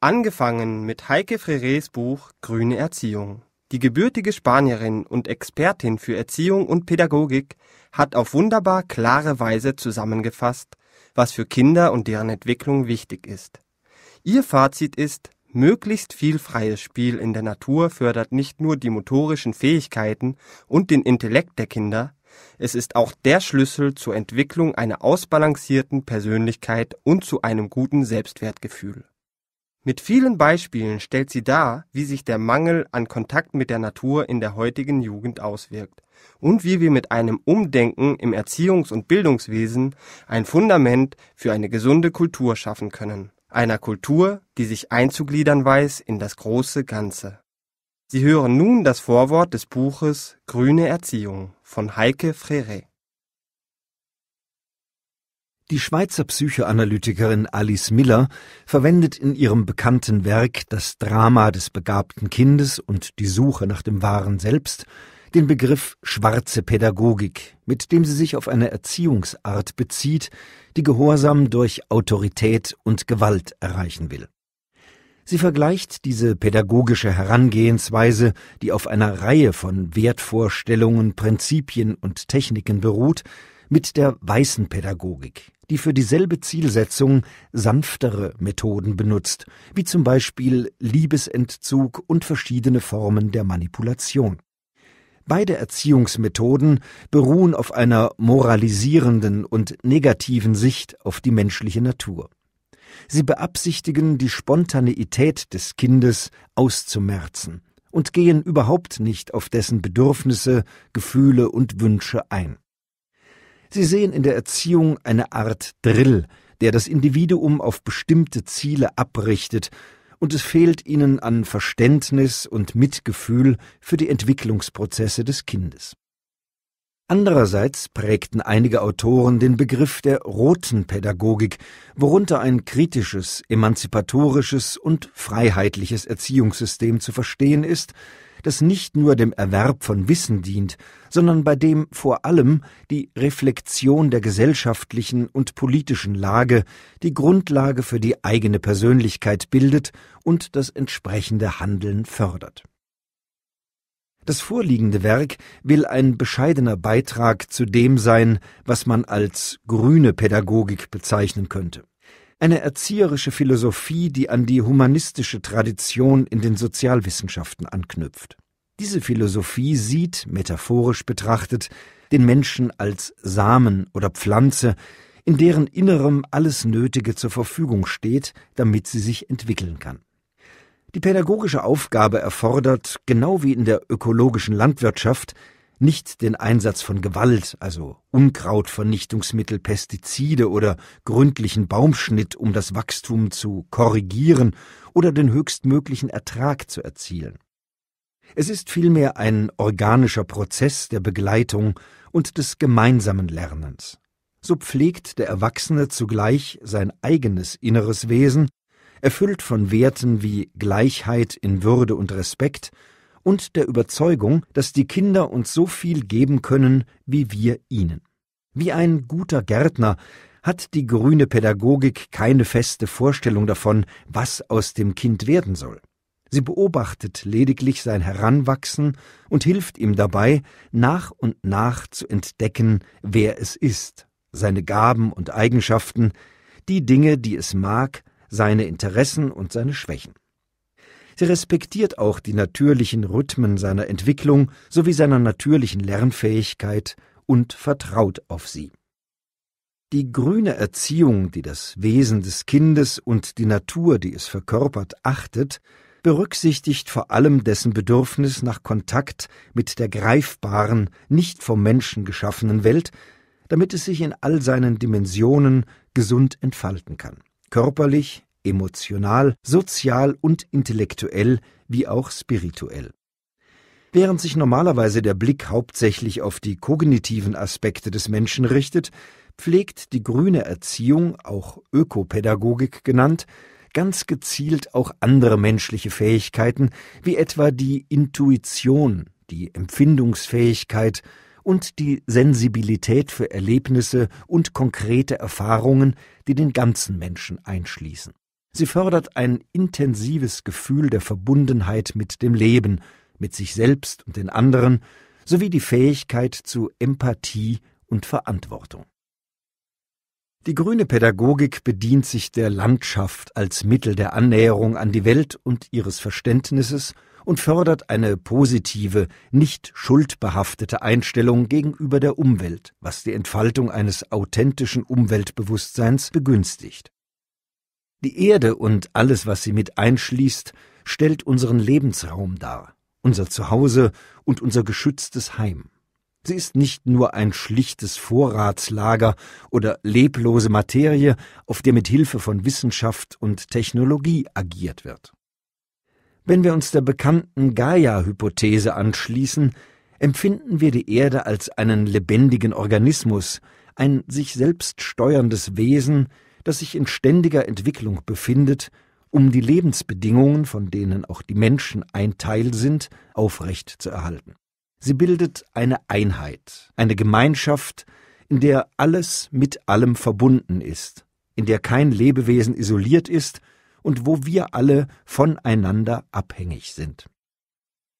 Angefangen mit Heike Freres Buch Grüne Erziehung. Die gebürtige Spanierin und Expertin für Erziehung und Pädagogik hat auf wunderbar klare Weise zusammengefasst, was für Kinder und deren Entwicklung wichtig ist. Ihr Fazit ist, möglichst viel freies Spiel in der Natur fördert nicht nur die motorischen Fähigkeiten und den Intellekt der Kinder, es ist auch der Schlüssel zur Entwicklung einer ausbalancierten Persönlichkeit und zu einem guten Selbstwertgefühl. Mit vielen Beispielen stellt sie dar, wie sich der Mangel an Kontakt mit der Natur in der heutigen Jugend auswirkt und wie wir mit einem Umdenken im Erziehungs- und Bildungswesen ein Fundament für eine gesunde Kultur schaffen können, einer Kultur, die sich einzugliedern weiß in das große Ganze. Sie hören nun das Vorwort des Buches Grüne Erziehung von Heike Frere. Die Schweizer Psychoanalytikerin Alice Miller verwendet in ihrem bekannten Werk Das Drama des begabten Kindes und die Suche nach dem wahren Selbst den Begriff schwarze Pädagogik, mit dem sie sich auf eine Erziehungsart bezieht, die Gehorsam durch Autorität und Gewalt erreichen will. Sie vergleicht diese pädagogische Herangehensweise, die auf einer Reihe von Wertvorstellungen, Prinzipien und Techniken beruht, mit der weißen Pädagogik, die für dieselbe Zielsetzung sanftere Methoden benutzt, wie zum Beispiel Liebesentzug und verschiedene Formen der Manipulation. Beide Erziehungsmethoden beruhen auf einer moralisierenden und negativen Sicht auf die menschliche Natur. Sie beabsichtigen, die Spontaneität des Kindes auszumerzen und gehen überhaupt nicht auf dessen Bedürfnisse, Gefühle und Wünsche ein. Sie sehen in der Erziehung eine Art Drill, der das Individuum auf bestimmte Ziele abrichtet, und es fehlt ihnen an Verständnis und Mitgefühl für die Entwicklungsprozesse des Kindes. Andererseits prägten einige Autoren den Begriff der roten Pädagogik, worunter ein kritisches, emanzipatorisches und freiheitliches Erziehungssystem zu verstehen ist, das nicht nur dem Erwerb von Wissen dient, sondern bei dem vor allem die Reflexion der gesellschaftlichen und politischen Lage die Grundlage für die eigene Persönlichkeit bildet und das entsprechende Handeln fördert. Das vorliegende Werk will ein bescheidener Beitrag zu dem sein, was man als grüne Pädagogik bezeichnen könnte eine erzieherische Philosophie, die an die humanistische Tradition in den Sozialwissenschaften anknüpft. Diese Philosophie sieht, metaphorisch betrachtet, den Menschen als Samen oder Pflanze, in deren Innerem alles Nötige zur Verfügung steht, damit sie sich entwickeln kann. Die pädagogische Aufgabe erfordert, genau wie in der ökologischen Landwirtschaft, nicht den Einsatz von Gewalt, also Unkrautvernichtungsmittel, Pestizide oder gründlichen Baumschnitt, um das Wachstum zu korrigieren oder den höchstmöglichen Ertrag zu erzielen. Es ist vielmehr ein organischer Prozess der Begleitung und des gemeinsamen Lernens. So pflegt der Erwachsene zugleich sein eigenes inneres Wesen, erfüllt von Werten wie Gleichheit in Würde und Respekt und der Überzeugung, dass die Kinder uns so viel geben können, wie wir ihnen. Wie ein guter Gärtner hat die grüne Pädagogik keine feste Vorstellung davon, was aus dem Kind werden soll. Sie beobachtet lediglich sein Heranwachsen und hilft ihm dabei, nach und nach zu entdecken, wer es ist, seine Gaben und Eigenschaften, die Dinge, die es mag, seine Interessen und seine Schwächen. Sie respektiert auch die natürlichen Rhythmen seiner Entwicklung sowie seiner natürlichen Lernfähigkeit und vertraut auf sie. Die grüne Erziehung, die das Wesen des Kindes und die Natur, die es verkörpert, achtet, berücksichtigt vor allem dessen Bedürfnis nach Kontakt mit der greifbaren, nicht vom Menschen geschaffenen Welt, damit es sich in all seinen Dimensionen gesund entfalten kann körperlich, emotional, sozial und intellektuell wie auch spirituell. Während sich normalerweise der Blick hauptsächlich auf die kognitiven Aspekte des Menschen richtet, pflegt die grüne Erziehung, auch Ökopädagogik genannt, ganz gezielt auch andere menschliche Fähigkeiten, wie etwa die Intuition, die Empfindungsfähigkeit und die Sensibilität für Erlebnisse und konkrete Erfahrungen, die den ganzen Menschen einschließen Sie fördert ein intensives Gefühl der Verbundenheit mit dem Leben, mit sich selbst und den anderen, sowie die Fähigkeit zu Empathie und Verantwortung. Die grüne Pädagogik bedient sich der Landschaft als Mittel der Annäherung an die Welt und ihres Verständnisses und fördert eine positive, nicht schuldbehaftete Einstellung gegenüber der Umwelt, was die Entfaltung eines authentischen Umweltbewusstseins begünstigt. Die Erde und alles, was sie mit einschließt, stellt unseren Lebensraum dar, unser Zuhause und unser geschütztes Heim. Sie ist nicht nur ein schlichtes Vorratslager oder leblose Materie, auf der mit Hilfe von Wissenschaft und Technologie agiert wird. Wenn wir uns der bekannten Gaia-Hypothese anschließen, empfinden wir die Erde als einen lebendigen Organismus, ein sich selbst steuerndes Wesen, das sich in ständiger Entwicklung befindet, um die Lebensbedingungen, von denen auch die Menschen ein Teil sind, aufrecht zu erhalten. Sie bildet eine Einheit, eine Gemeinschaft, in der alles mit allem verbunden ist, in der kein Lebewesen isoliert ist und wo wir alle voneinander abhängig sind.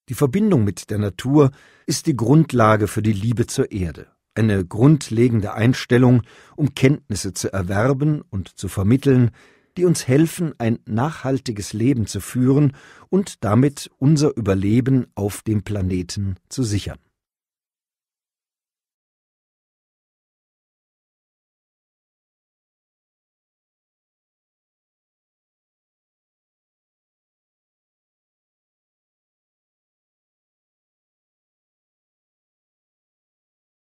Die Verbindung mit der Natur ist die Grundlage für die Liebe zur Erde eine grundlegende Einstellung, um Kenntnisse zu erwerben und zu vermitteln, die uns helfen, ein nachhaltiges Leben zu führen und damit unser Überleben auf dem Planeten zu sichern